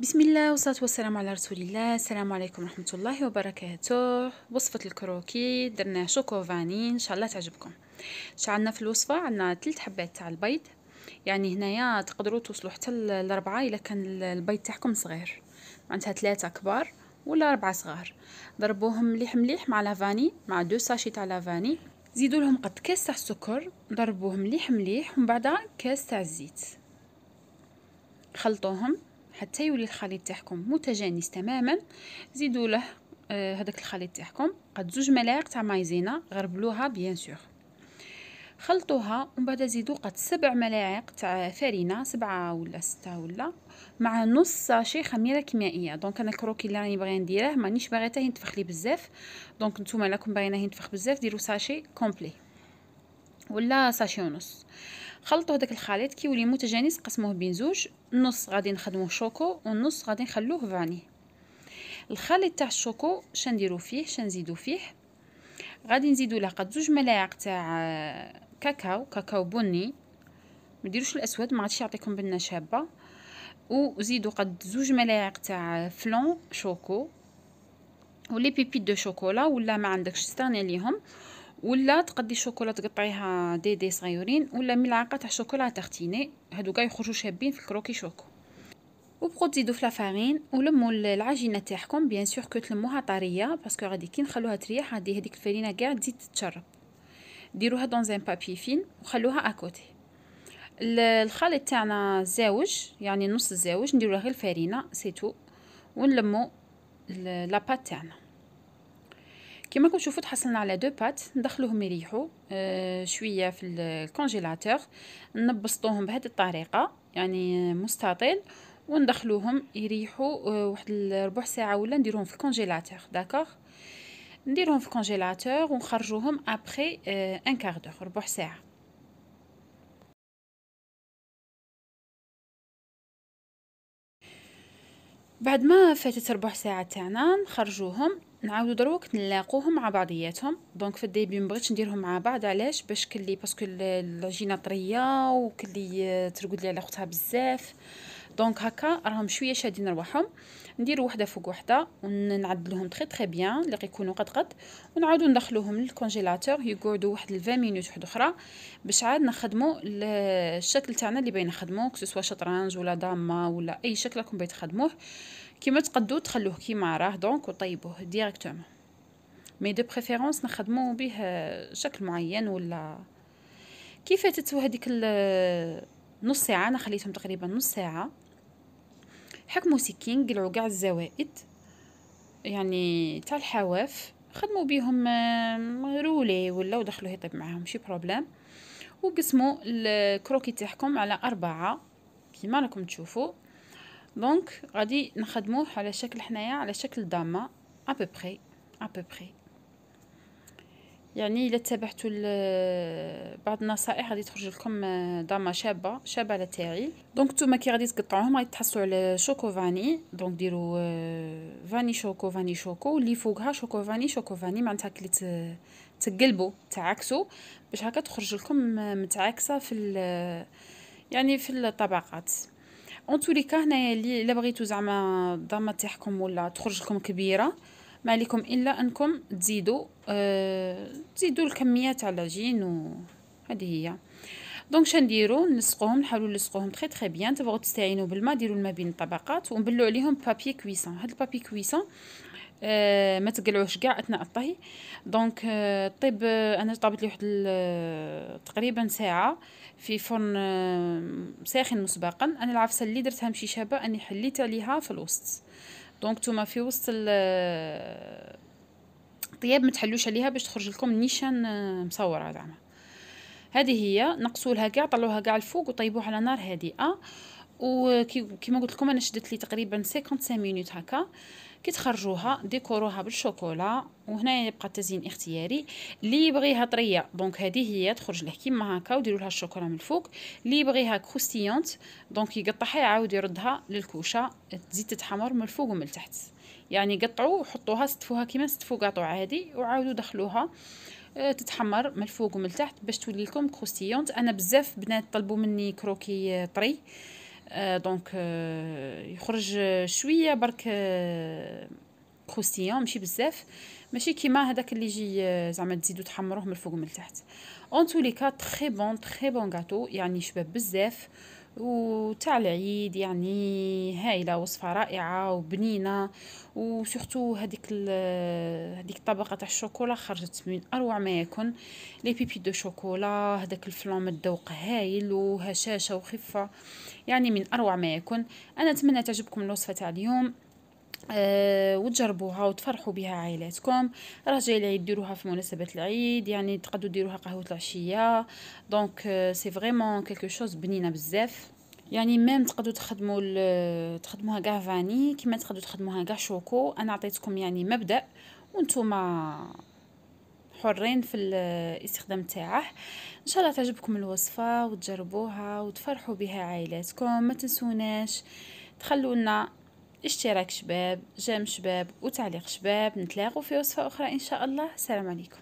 بسم الله والصلاة والسلام على رسول الله السلام عليكم ورحمة الله وبركاته وصفة الكروكي درنا شوكو فاني ان شاء الله تعجبكم شعلنا في الوصفة عندنا ثلاث حبات تاع البيض يعني هنايا تقدروا توصلوا حتى لأربعة الا كان البيض تاعكم صغير معناتها ثلاثة كبار ولا أربعة صغار ضربوهم مليح مليح مع لافاني مع دو ساشي تاع لافاني زيدوا لهم قد كاس تاع السكر ضربوه مليح مليح ومن بعد كاس تاع الزيت خلطوهم حتى يولي الخليط تاعكم متجانس تماما زيدوا له آه، هذاك الخليط تاعكم قد زوج ملاعق تاع مايزينا غربلوها بيان سور خلطوها ومن بعد زيدوا قد سبع ملاعق تاع فارينة سبعه ولا سته ولا مع نص ساشي خميره كيميائيه دونك انا الكروكي اللي راني باغي نديره مانيش باغيته ينتفخ لي بزاف دونك نتوما راكم باغيناه ينتفخ بزاف ديروا ساشي كومبلي ولا ساشي ونص خلطوا هذاك الخليط كيولي متجانس قسموه بين زوج نص غادي نخدموه شوكو ونص غادي نخلوه فاني الخليط تاع الشوكو شنديرو فيه شنزيدو فيه غادي نزيدو قد زوج ملاعق تاع آه، كاكاو كاكاو بني ما ديروش الاسود ما غاديش يعطيكم بنه شابه وزيدوا قد زوج ملاعق تاع آه، فلون شوكو ولي بيبيت دو شوكولا ولا ما عندكش استغني عليهم ولا تقدي الشوكولا تقطعيها دي دي صغيرين ولا ملعقه تاع شوكولا هادو كاع يخرجوا شابين في الكروكي شوكو وبقاو تزيدوا في لافارين ولموا العجينه تاعكم بيان سور كو تلموها طريه باسكو غادي كي نخلوها تريح غادي هذيك الفرينه كاع تزيد تتشرب ديروها دون زان بابي فين وخلوها اكوتي الخليط تاعنا زاوج يعني نص زاوج نديروا غير الفرينه سي تو ونلمو لاباط تاعنا كيما تشوفوا تحصلنا على دو بات ندخلوهم يريحوا آه شويه في الكونجيلاتور نبسطوهم بهذه الطريقه يعني مستطيل وندخلوهم يريحوا آه واحد ربع ساعه ولا نديروهم في الكونجيلاتور داكوغ نديروهم في الكونجيلاتور ونخرجوهم ابخي آه ان كار دور ربع ساعه بعد ما فاتت ربع ساعه تاعنا نخرجوهم نعاودو دروك نلاقوهم مع بعضياتهم دونك في الديبي ما بغيتش نديرهم مع بعض علاش باش كلي باسكو العجينه طريه وكلي ترقد لي على اختها بزاف دونك هكا راهم شويه شادين رواحهم ندير وحده فوق وحده ونعدلهم تري تري بيان اللي غيكونوا قد قد ونعاودو ندخلوهم للكونجيلاتور يقعدوا واحد 20 مينوت وحده اخرى باش عاد نخدموا الشكل تاعنا اللي باين نخدموه كسوا شطرنج ولا داما ولا اي شكل راكم باغي تخدموه كيما تقدو تخلوه كيما راه دونك وطيبوه ديريكتومون مي دو بريفيرونس نخدمو به شكل معين ولا كيف فاتت هذيك نص ساعه انا خليتهم تقريبا نص ساعه حكموا سكين قلعوا كاع الزوائد يعني تاع الحواف خدموا بيهم آه، رولي ولا ودخلوا يطيب معاهم شي بروبلام وقسموا الكروكي تاعكم على أربعة كيما راكم تشوفوا دونك غادي نخدموه على شكل حنايا على شكل دامه ابوبري ابوبري يعني الا تبعتوا بعض النصائح غادي تخرج لكم آه، ضامه شابه شابه على تاعي دونك نتوما كي غادي تقطعوهم غادي تحصلوا على شوكو فاني دونك ديروا آه، فاني شوكو فاني شوكو اللي فوقها شوكو فاني شوكو فاني معناتها كلي تقلبوا تعكسوا باش هكا تخرج لكم آه، متعاكسه في يعني في الطبقات اون تولي كا هنايا اللي الا بغيتو زعما الضامه تاعكم ولا تخرج لكم كبيره ما عليكم الا انكم تزيدوا آه تزيدوا الكميات على العجين وهذه هي دونك شنديرو نلصقوهم نحاولوا نلصقوهم تري تري بيان تبغوا تستعينوا بالماء ديروا الماء بين الطبقات ونبلوا عليهم بابي كويسون هاد البابي كويسون آه ما تقلعوش كاع اثناء الطهي دونك آه طيب آه انا طابت لي واحد آه، تقريبا ساعه في فرن آه ساخن مسبقا انا العفسه اللي درتها مشي شابه اني حليت عليها في الوسط دونك نتوما في وسط الطياب ما تحلوش عليها باش تخرج لكم نيشان آه، مصوره زعما هذه هي نقصولها كاع طلوها كاع الفوق وطيبوها على نار هادئه وكيما قلت لكم انا شدت لي تقريبا 55 مينوت هكا كي تخرجوها ديكوروها بالشوكولا وهنا يبقى التزيين اختياري اللي يبغيها طريه دونك هذه هي تخرج له كيما هكا وديروا لها الشوكولا من الفوق اللي يبغيها كروستيونت دونك يقطعها يعاود يردها للكوشه تزيد تتحمر من الفوق ومن التحت يعني قطعوا وحطوها ستفوها كيما ستفو كاطو عادي وعاودوا دخلوها آه، تتحمر من الفوق ومن التحت باش تولي لكم كروستيونت انا بزاف بنات طلبوا مني كروكي آه، طري دونك يخرج شويه برك كروستيون ماشي بزاف ماشي كيما هذاك اللي يجي زعما تزيدو تحمروه من الفوق من التحت اون تولي كا تري بون تري بون غاتو يعني شباب بزاف وتاع العيد يعني هايله وصفه رائعه وبنينه وسورتو هذيك هذيك الطبقه تاع الشوكولا خرجت من اروع ما يكون لي بيبي دو شوكولا هذاك الفلون الذوق هايل وهشاشه وخفه يعني من اروع ما يكون انا نتمنى تعجبكم الوصفه تاع اليوم آه، وتجربوها وتفرحوا بها عائلاتكم راه جاي العيد ديروها في مناسبه العيد يعني تقدروا ديروها قهوه العشيه دونك سي فريمون كلكو شوز بنينه بزاف يعني ميم تقدروا تخدموا تخدموها كاع فاني كيما تقدروا تخدموها كاع شوكو انا عطيتكم يعني مبدا وانتم حرين في الاستخدام تاعه ان شاء الله تعجبكم الوصفه وتجربوها وتفرحوا بها عائلاتكم ما تنسوناش تخلونا اشتراك شباب جيم شباب وتعليق شباب نتلاقوا في وصفة أخرى إن شاء الله سلام عليكم